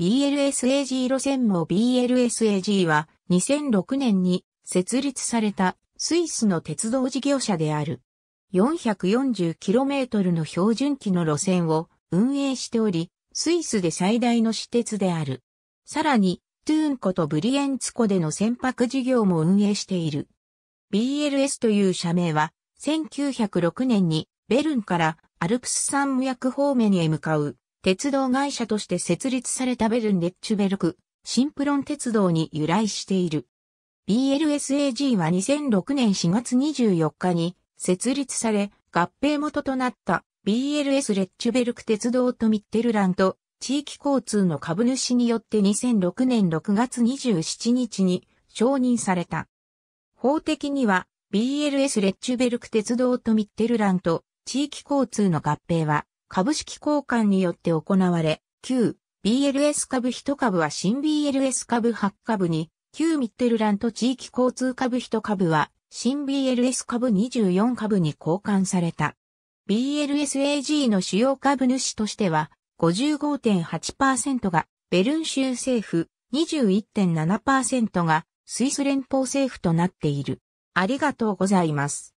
BLSAG 路線も BLSAG は2006年に設立されたスイスの鉄道事業者である。440km の標準機の路線を運営しており、スイスで最大の私鉄である。さらに、トゥーン湖とブリエンツ湖での船舶事業も運営している。BLS という社名は、1906年にベルンからアルプス山脈方面へ向かう鉄道会社として設立されたベルンレッチュベルク、シンプロン鉄道に由来している。BLSAG は2006年4月24日に設立され、合併元となった BLS レッチュベルク鉄道とミッテルランと地域交通の株主によって2006年6月27日に承認された。法的には BLS レッチュベルク鉄道とミッテルランと地域交通の合併は株式交換によって行われ、旧 BLS 株1株は新 BLS 株8株に、旧ミッテルラント地域交通株1株は新 BLS 株24株に交換された。BLSAG の主要株主としては55.8%がベルン州政府、21.7%がスイス連邦政府となっている。ありがとうございます。